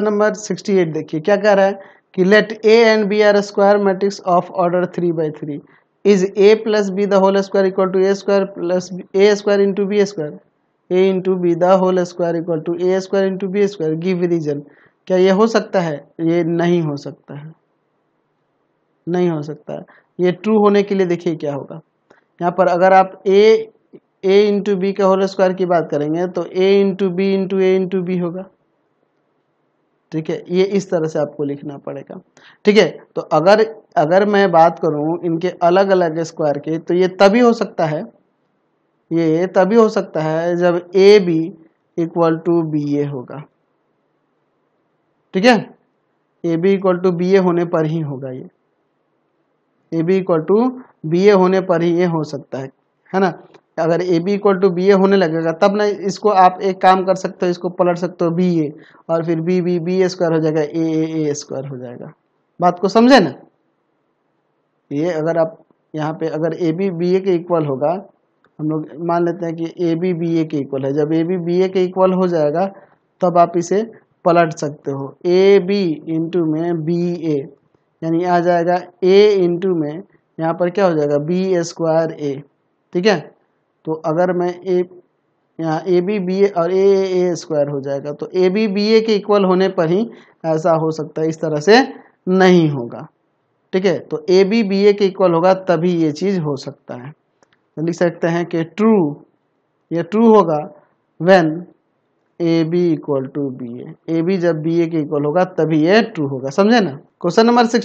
number 68 देखिए क्या कह रहा है कि let A and B are square matrix of order three by three is A plus B the whole square equal to A square plus A square into B square A into B the whole square equal to A square into B square give reason क्या ये हो सकता है ये नहीं हो सकता है नहीं हो सकता है ये ट्रू होने के लिए देखिए क्या होगा यहाँ पर अगर आप ए ए इंटू बी का होल स्क्वायर की बात करेंगे तो A into B into A into B होगा ठीक है ये इस तरह से आपको लिखना पड़ेगा ठीक है तो अगर अगर मैं बात करूं इनके अलग अलग स्क्वायर के तो ये तभी हो सकता है ये तभी हो सकता है जब A B equal to B A होगा ठीक है A B equal to B A होने पर ही होगा ये A B equal to B A होने पर ही ये हो सकता है है ना अगर A B equal to B A होने लगेगा तब ना इसको आप एक काम कर सकते हो इसको पलट सकते हो बी ए और फिर B B B A square हो जाएगा ए ए ए स्क्वायर हो जाएगा बात को समझे ना ये अगर आप यहाँ पे अगर ए बी बी ए के इक्वल होगा हम लोग मान लेते हैं कि ए बी बी ए के इक्वल है जब ए बी बी ए के इक्वल हो जाएगा तब आप इसे पलट सकते हो ए बी इंटू में बी ए यानी आ जाएगा ए इंटू में यहाँ पर क्या हो जाएगा बी स्क्वायर ए ठीक है तो अगर मैं ए यहाँ ए बी बी ए और ए ए ए स्क्वायर हो जाएगा तो ए बी बी ए के इक्वल होने पर ही ऐसा हो सकता है इस तरह से नहीं होगा ठीक है तो ए बी बी ए के इक्वल होगा तभी ये चीज़ हो सकता है तो लिख सकते हैं कि ट्रू ये ट्रू होगा when A B equal to B A A B जब बी ए के इक्वल होगा तभी ये ट्रू होगा समझे ना क्वेश्चन नंबर सिक्सटीन